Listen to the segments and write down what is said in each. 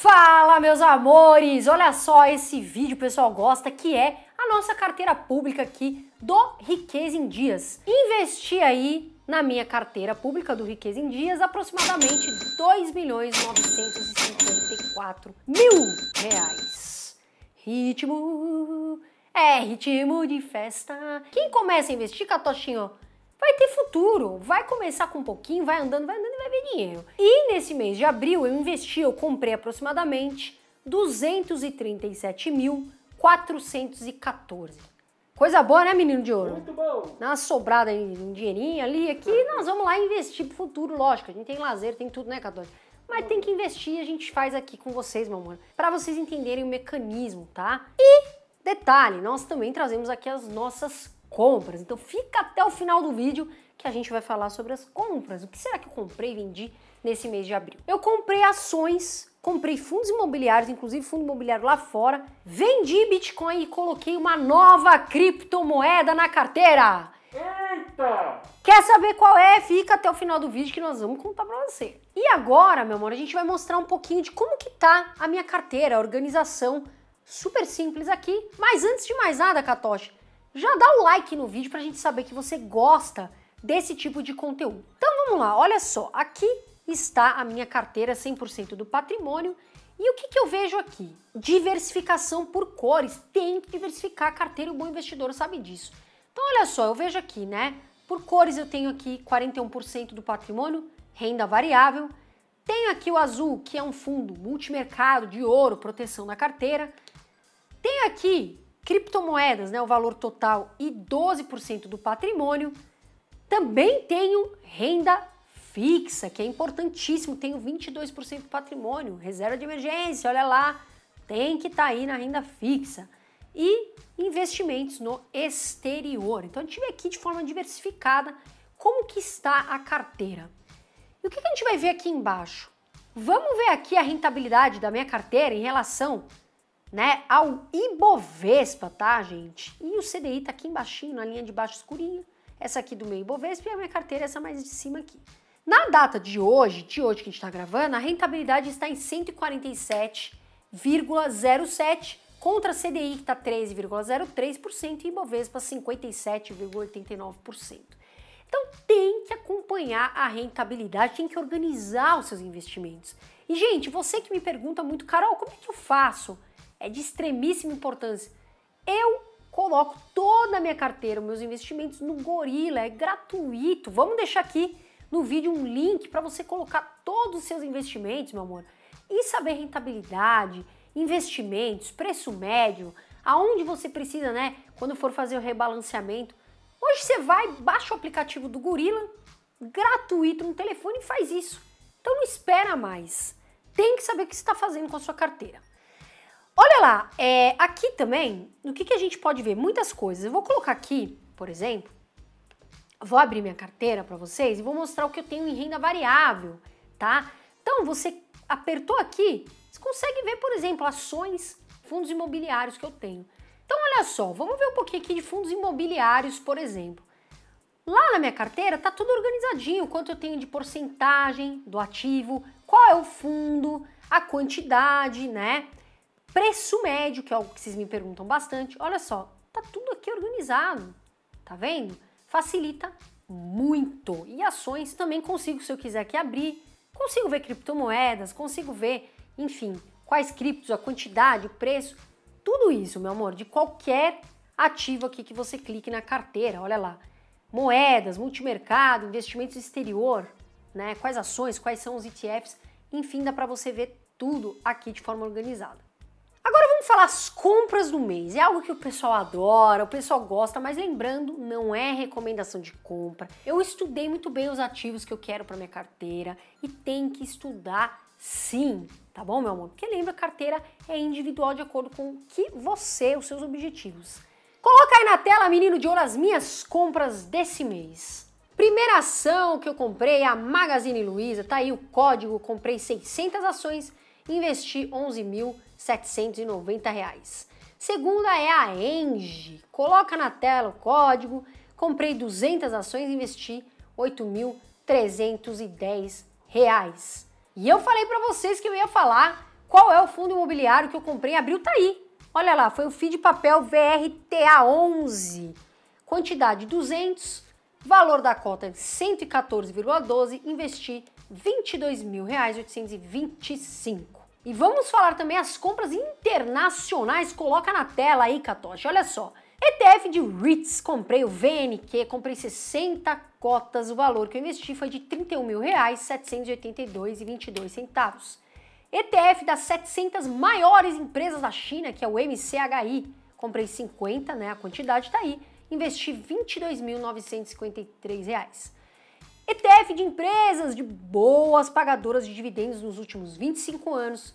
Fala, meus amores! Olha só esse vídeo, o pessoal gosta, que é a nossa carteira pública aqui do Riqueza em Dias. Investi aí na minha carteira pública do Riqueza em Dias aproximadamente 2 milhões 954 mil reais. Ritmo é ritmo de festa. Quem começa a investir, Catochinho, vai ter futuro. Vai começar com um pouquinho, vai andando, vai andando receber dinheiro. E nesse mês de abril eu investi, eu comprei aproximadamente 237.414. Coisa boa, né, menino de ouro? Muito bom. Dá uma sobrada em um dinheirinho ali, aqui nós vamos lá investir pro futuro, lógico. A gente tem lazer, tem tudo, né, Católica? Mas tem que investir, a gente faz aqui com vocês, meu amor, para vocês entenderem o mecanismo, tá? E detalhe, nós também trazemos aqui as nossas compras. Então fica até o final do vídeo que a gente vai falar sobre as compras. O que será que eu comprei e vendi nesse mês de abril? Eu comprei ações, comprei fundos imobiliários, inclusive fundo imobiliário lá fora, vendi Bitcoin e coloquei uma nova criptomoeda na carteira. Eita! Quer saber qual é? Fica até o final do vídeo que nós vamos contar pra você. E agora, meu amor, a gente vai mostrar um pouquinho de como que tá a minha carteira, a organização super simples aqui. Mas antes de mais nada, Katoshi, já dá o like no vídeo para a gente saber que você gosta desse tipo de conteúdo. Então vamos lá, olha só, aqui está a minha carteira 100% do patrimônio e o que, que, eu vejo aqui? Diversificação por cores, tem que diversificar a carteira, o bom investidor sabe disso. Então olha só, eu vejo aqui, né, por cores eu tenho aqui 41% do patrimônio, renda variável, tenho aqui o azul, que é um fundo multimercado de ouro, proteção na carteira, tenho aqui criptomoedas, né, o valor total e 12% do patrimônio. Também tenho renda fixa, que é importantíssimo, tenho 22% do patrimônio, reserva de emergência, olha lá, tem que estar tá aí na renda fixa. E investimentos no exterior. Então a gente vê aqui de forma diversificada como que está a carteira. E o que, que a gente vai ver aqui embaixo? Vamos ver aqui a rentabilidade da minha carteira em relação né, ao Ibovespa, tá, gente? E o CDI tá aqui embaixo, na linha de baixo escurinha. Essa aqui do meu Ibovespa e a minha carteira essa mais de cima aqui. Na data de hoje, de hoje que a gente está gravando, a rentabilidade está em 147,07 contra a CDI que está 13,03% e Ibovespa 57,89%. Então tem que acompanhar a rentabilidade, tem que organizar os seus investimentos. E gente, você que me pergunta muito, Carol, como é que eu faço é de extremíssima importância. Eu coloco toda a minha carteira, meus investimentos no Gorila, é gratuito. Vamos deixar aqui no vídeo um link para você colocar todos os seus investimentos, meu amor, e saber rentabilidade, investimentos, preço médio, aonde você precisa, né, quando for fazer o rebalanceamento. Hoje você vai, baixa o aplicativo do Gorila, gratuito no telefone e faz isso. Então não espera mais. Tem que saber o que você está fazendo com a sua carteira. Olha lá, é, aqui também, no que, que a gente pode ver? Muitas coisas. Eu vou colocar aqui, por exemplo, vou abrir minha carteira para vocês e vou mostrar o que eu tenho em renda variável, tá? Então, você apertou aqui, você consegue ver, por exemplo, ações, fundos imobiliários que eu tenho. Então, olha só, vamos ver um pouquinho aqui de fundos imobiliários, por exemplo. Lá na minha carteira tá tudo organizadinho, quanto eu tenho de porcentagem do ativo, qual é o fundo, a quantidade, né? Preço médio, que é algo que vocês me perguntam bastante, olha só, tá tudo aqui organizado, tá vendo? Facilita muito. E ações também consigo, se eu quiser aqui abrir, consigo ver criptomoedas, consigo ver, enfim, quais criptos, a quantidade, o preço, tudo isso, meu amor, de qualquer ativo aqui que você clique na carteira, olha lá. Moedas, multimercado, investimentos exterior, né? Quais ações, quais são os ETFs, enfim, dá para você ver tudo aqui de forma organizada vamos falar as compras do mês. É algo que o pessoal adora, o pessoal gosta, mas lembrando, não é recomendação de compra. Eu estudei muito bem os ativos que eu quero para minha carteira e tem que estudar sim, tá bom, meu amor? Porque lembra, carteira é individual de acordo com o que você, os seus objetivos. Coloca aí na tela, menino de ouro, as minhas compras desse mês. Primeira ação que eu comprei é a Magazine Luiza, tá aí o código, comprei 600 ações, investi 11 mil 790 reais. Segunda é a Enge. Coloca na tela o código. Comprei 200 ações e investi 8.310 reais. E eu falei para vocês que eu ia falar qual é o fundo imobiliário que eu comprei em abril, tá aí. Olha lá, foi o FII de papel VRTA11. Quantidade 200, valor da cota de 114,12, investi R$ 22.825. E vamos falar também as compras internacionais. Coloca na tela aí, Catoche, olha só. ETF de REITs, comprei o VNQ, comprei 60 cotas, o valor que eu investi foi de R$ 31.782,22. ETF das 700 maiores empresas da China, que é o MCHI, comprei 50, né, a quantidade tá aí, investi R$ 22.953. ETF de empresas de boas pagadoras de dividendos nos últimos 25 anos,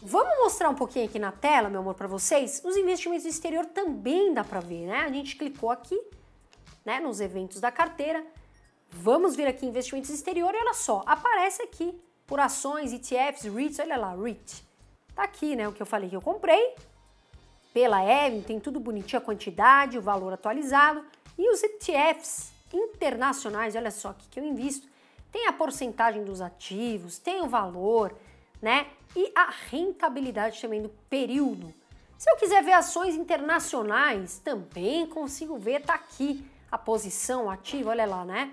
Vamos mostrar um pouquinho aqui na tela, meu amor, para vocês. Os investimentos no exterior também dá para ver, né? A gente clicou aqui, né, nos eventos da carteira. Vamos vir aqui em investimentos exterior e olha só, aparece aqui por ações, ETFs, REITs, olha lá, REIT. Tá aqui, né, o que eu falei que eu comprei. Pela Evin, tem tudo bonitinho a quantidade, o valor atualizado e os ETFs internacionais, olha só aqui que eu invisto. Tem a porcentagem dos ativos, tem o valor, né? E a rentabilidade também do período. Se eu quiser ver ações internacionais, também consigo ver, tá aqui a posição ativa, olha lá, né?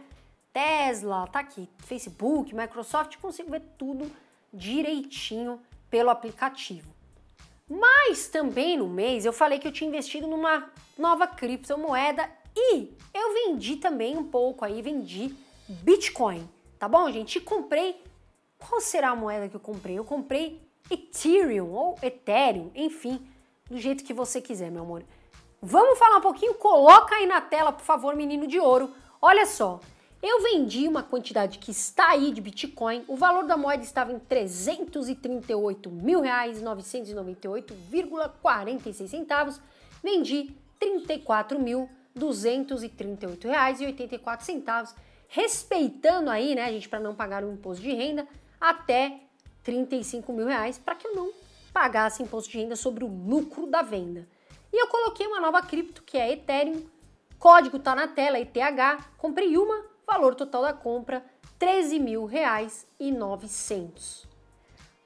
Tesla, tá aqui, Facebook, Microsoft, consigo ver tudo direitinho pelo aplicativo. Mas também no mês eu falei que eu tinha investido numa nova criptomoeda e eu vendi também um pouco aí, vendi Bitcoin, tá bom, gente? E comprei qual será a moeda que eu comprei? Eu comprei Ethereum ou Ethereum, enfim, do jeito que você quiser, meu amor. Vamos falar um pouquinho? Coloca aí na tela, por favor, menino de ouro. Olha só, eu vendi uma quantidade que está aí de Bitcoin. O valor da moeda estava em 338 mil reais, 998,46 centavos. Vendi 34.238 reais e 84 centavos, respeitando aí, né, gente, para não pagar o imposto de renda, até 35 mil reais para que eu não pagasse imposto de renda sobre o lucro da venda. E eu coloquei uma nova cripto que é Ethereum, código tá na tela, ETH, comprei uma, valor total da compra 13 mil reais e 900.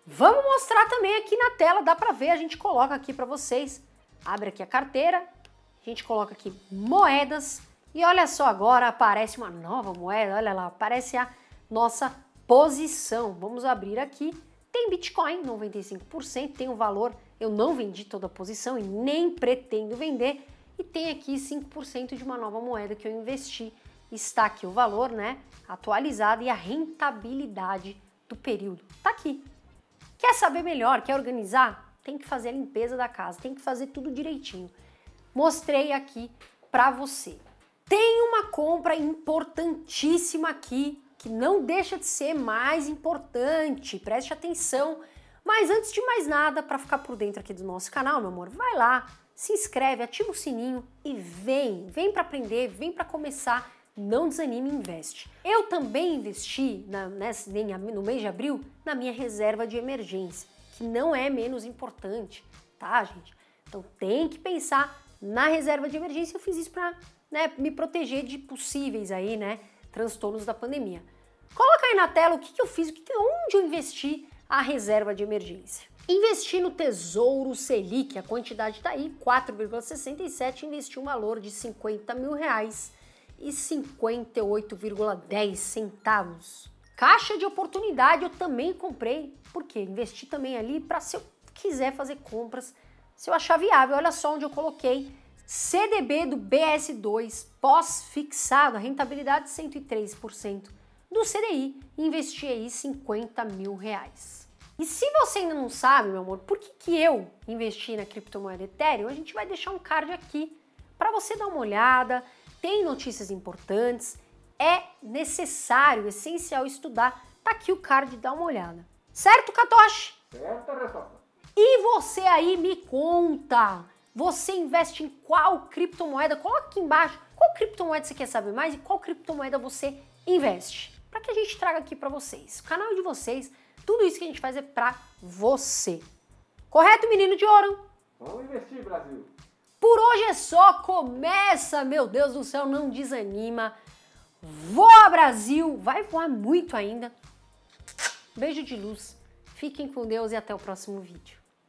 Vamos mostrar também aqui na tela, dá para ver, a gente coloca aqui para vocês. Abre aqui a carteira, a gente coloca aqui moedas e olha só agora aparece uma nova moeda, olha lá, aparece a nossa posição. Vamos abrir aqui. Tem Bitcoin, 95%, tem o valor. Eu não vendi toda a posição e nem pretendo vender. E tem aqui 5% de uma nova moeda que eu investi. Está aqui o valor, né? Atualizado e a rentabilidade do período. Tá aqui. Quer saber melhor? Quer organizar? Tem que fazer a limpeza da casa, tem que fazer tudo direitinho. Mostrei aqui para você. Tem uma compra importantíssima aqui que não deixa de ser mais importante, preste atenção. Mas antes de mais nada, para ficar por dentro aqui do nosso canal, meu amor, vai lá, se inscreve, ativa o sininho e vem, vem para aprender, vem para começar, não desanime investe. Eu também investi na, nesse, no mês de abril na minha reserva de emergência, que não é menos importante, tá, gente? Então tem que pensar na reserva de emergência, eu fiz isso para né, me proteger de possíveis aí, né, transtornos da pandemia. Coloca aí na tela o que, que eu fiz, o que, que, onde eu investi a reserva de emergência. Investi no Tesouro Selic, a quantidade está aí, 4,67, investi um valor de 50 mil reais e 58,10 centavos. Caixa de oportunidade eu também comprei, porque investi também ali para se eu quiser fazer compras, se eu achar viável. Olha só onde eu coloquei CDB do BS2 pós-fixado, a rentabilidade de 103% do CDI, investir aí 50 mil reais. E se você ainda não sabe, meu amor, por que, que eu investi na criptomoeda Ethereum, a gente vai deixar um card aqui para você dar uma olhada, tem notícias importantes, é necessário, essencial estudar, tá aqui o card, dá uma olhada. Certo, Katoshi? Certo, resposta. E você aí me conta, você investe em qual criptomoeda? Coloca aqui embaixo qual criptomoeda você quer saber mais e qual criptomoeda você investe. Para que a gente traga aqui para vocês. O canal de vocês, tudo isso que a gente faz é para você. Correto, menino de ouro? Vamos investir, Brasil. Por hoje é só, começa, meu Deus do céu, não desanima. Voa Brasil, vai voar muito ainda. Beijo de luz. Fiquem com Deus e até o próximo vídeo.